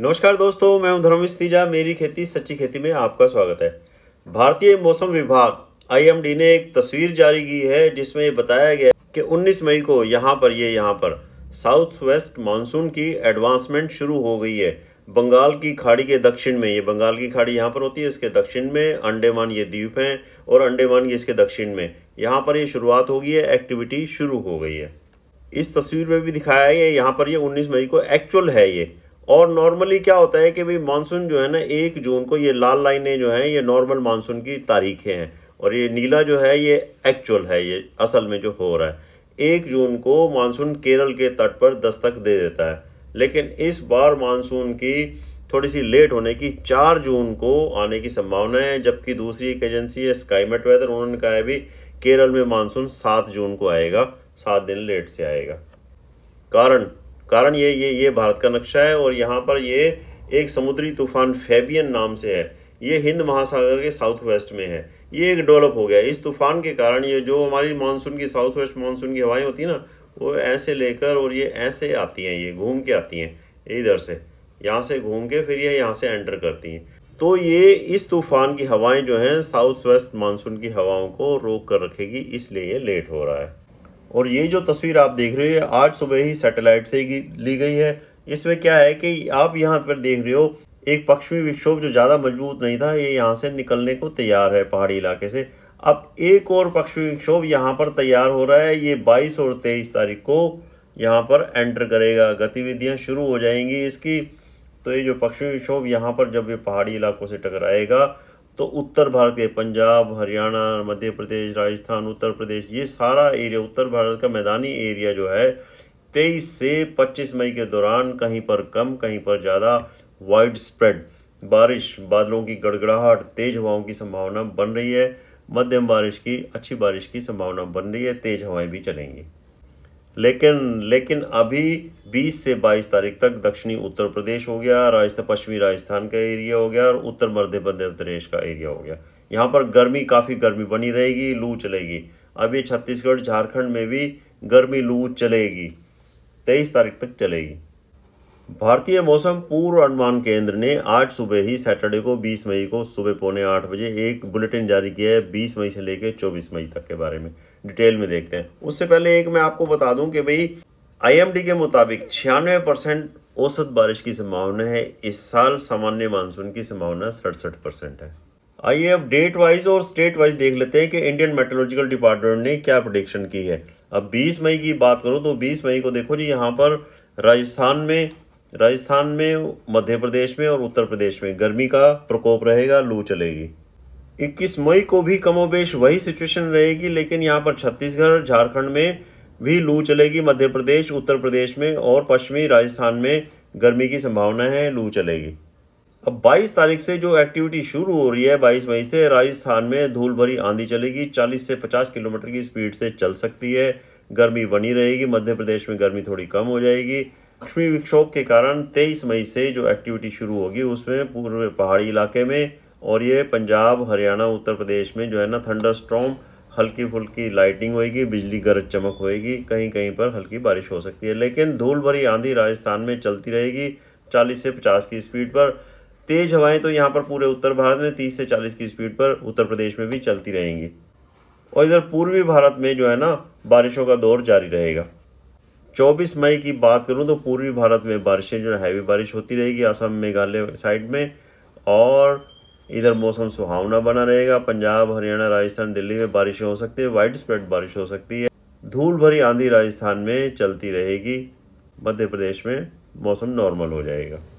नमस्कार दोस्तों मैं हूं धर्मेश तीजा मेरी खेती सच्ची खेती में आपका स्वागत है भारतीय मौसम विभाग आईएमडी ने एक तस्वीर जारी की है जिसमें ये बताया गया कि 19 मई को यहां पर ये यहां पर साउथ वेस्ट मानसून की एडवांसमेंट शुरू हो गई है बंगाल की खाड़ी के दक्षिण में ये बंगाल की खाड़ी यहाँ पर होती है इसके दक्षिण में अंडेमान ये द्वीप हैं और अंडेमान ये इसके दक्षिण में यहाँ पर ये शुरुआत हो गई है एक्टिविटी शुरू हो गई है इस तस्वीर में भी दिखाया है यहाँ पर ये 19 मई को एक्चुअल है ये और नॉर्मली क्या होता है कि भाई मानसून जो है ना एक जून को ये लाल लाइनें जो हैं ये नॉर्मल मानसून की तारीखें हैं और ये नीला जो है ये एक्चुअल है ये असल में जो हो रहा है एक जून को मानसून केरल के तट पर दस्तक दे देता है लेकिन इस बार मानसून की थोड़ी सी लेट होने की चार जून को आने की संभावना है जबकि दूसरी एक एजेंसी है स्काईमेट वेदर उन्होंने कहा है भी केरल में मानसून सात जून को आएगा सात दिन लेट से आएगा कारण कारण ये ये ये भारत का नक्शा है और यहाँ पर ये एक समुद्री तूफान फेबियन नाम से है ये हिंद महासागर के साउथ वेस्ट में है ये एक डेवलप हो गया इस तूफान के कारण ये जो हमारी मानसून की साउथ वेस्ट मानसून की हवाएं होती हैं ना वो ऐसे लेकर और ये ऐसे आती हैं ये घूम के आती हैं इधर से यहाँ से घूम के फिर ये यहाँ से एंटर करती हैं तो ये इस तूफान की हवाएं जो हैं साउथ वेस्ट मानसून की हवाओं को रोक कर रखेगी इसलिए ये लेट हो रहा है और ये जो तस्वीर आप देख रहे हो आज सुबह ही सैटेलाइट से ली गई है इसमें क्या है कि आप यहाँ पर देख रहे हो एक पश्चिमी विक्षोभ जो ज़्यादा मजबूत नहीं था ये यहाँ से निकलने को तैयार है पहाड़ी इलाके से अब एक और पश्चिमी विक्षोभ यहाँ पर तैयार हो रहा है ये 22 और 23 तारीख को यहाँ पर एंटर करेगा गतिविधियाँ शुरू हो जाएंगी इसकी तो ये जो पश्चिमी विक्षोभ यहाँ पर जब ये पहाड़ी इलाकों से टकराएगा तो उत्तर भारत के पंजाब हरियाणा मध्य प्रदेश राजस्थान उत्तर प्रदेश ये सारा एरिया उत्तर भारत का मैदानी एरिया जो है तेईस से पच्चीस मई के दौरान कहीं पर कम कहीं पर ज़्यादा वाइड स्प्रेड बारिश बादलों की गड़गड़ाहट तेज हवाओं की संभावना बन रही है मध्यम बारिश की अच्छी बारिश की संभावना बन रही है तेज हवाएं भी चलेंगी लेकिन लेकिन अभी 20 से 22 तारीख तक दक्षिणी उत्तर प्रदेश हो गया राजस्थान पश्चिमी राजस्थान का एरिया हो गया और उत्तर मध्य मध्य प्रदेश का एरिया हो गया यहाँ पर गर्मी काफ़ी गर्मी बनी रहेगी लू चलेगी अभी छत्तीसगढ़ झारखंड में भी गर्मी लू चलेगी तेईस तारीख तक चलेगी भारतीय मौसम पूर्व अनुमान केंद्र ने आज सुबह ही सैटरडे को 20 मई को सुबह पौने आठ बजे एक बुलेटिन जारी किया है 20 मई से लेकर 24 मई तक के बारे में डिटेल में देखते हैं उससे पहले एक मैं आपको बता दूं कि भाई आईएमडी के मुताबिक छियानवे परसेंट औसत बारिश की संभावना है इस साल सामान्य मानसून की संभावना सड़सठ परसेंट है आइए अब डेट वाइज और स्टेट वाइज देख लेते हैं कि इंडियन मेट्रोलॉजिकल डिपार्टमेंट ने क्या प्रोडिक्शन की है अब 20 मई की बात करो तो 20 मई को देखो जी यहाँ पर राजस्थान में राजस्थान में मध्य प्रदेश में और उत्तर प्रदेश में गर्मी का प्रकोप रहेगा लू चलेगी 21 मई को भी कमोबेश वही सिचुएशन रहेगी लेकिन यहाँ पर छत्तीसगढ़ झारखंड में भी लू चलेगी मध्य प्रदेश उत्तर प्रदेश में और पश्चिमी राजस्थान में गर्मी की संभावना है लू चलेगी अब 22 तारीख से जो एक्टिविटी शुरू हो रही है 22 मई से राजस्थान में धूल भरी आंधी चलेगी 40 से 50 किलोमीटर की स्पीड से चल सकती है गर्मी बनी रहेगी मध्य प्रदेश में गर्मी थोड़ी कम हो जाएगी लक्ष्मी विक्षोभ के कारण 23 मई से जो एक्टिविटी शुरू होगी उसमें पूर्व पहाड़ी इलाके में और ये पंजाब हरियाणा उत्तर प्रदेश में जो है ना थंडर स्ट्रॉम हल्की फुल्की लाइटिंग होएगी बिजली गरज चमक होएगी कहीं कहीं पर हल्की बारिश हो सकती है लेकिन धूल भरी आंधी राजस्थान में चलती रहेगी चालीस से पचास की स्पीड पर तेज़ हवाएं तो यहाँ पर पूरे उत्तर भारत में तीस से चालीस की स्पीड पर उत्तर प्रदेश में भी चलती रहेंगी और इधर पूर्वी भारत में जो है ना बारिशों का दौर जारी रहेगा 24 मई की बात करूँ तो पूर्वी भारत में बारिशें जो है हैवी बारिश होती रहेगी असम मेघालय साइड में और इधर मौसम सुहावना बना रहेगा पंजाब हरियाणा राजस्थान दिल्ली में बारिश हो सकती है वाइड स्प्रेड बारिश हो सकती है धूल भरी आंधी राजस्थान में चलती रहेगी मध्य प्रदेश में मौसम नॉर्मल हो जाएगा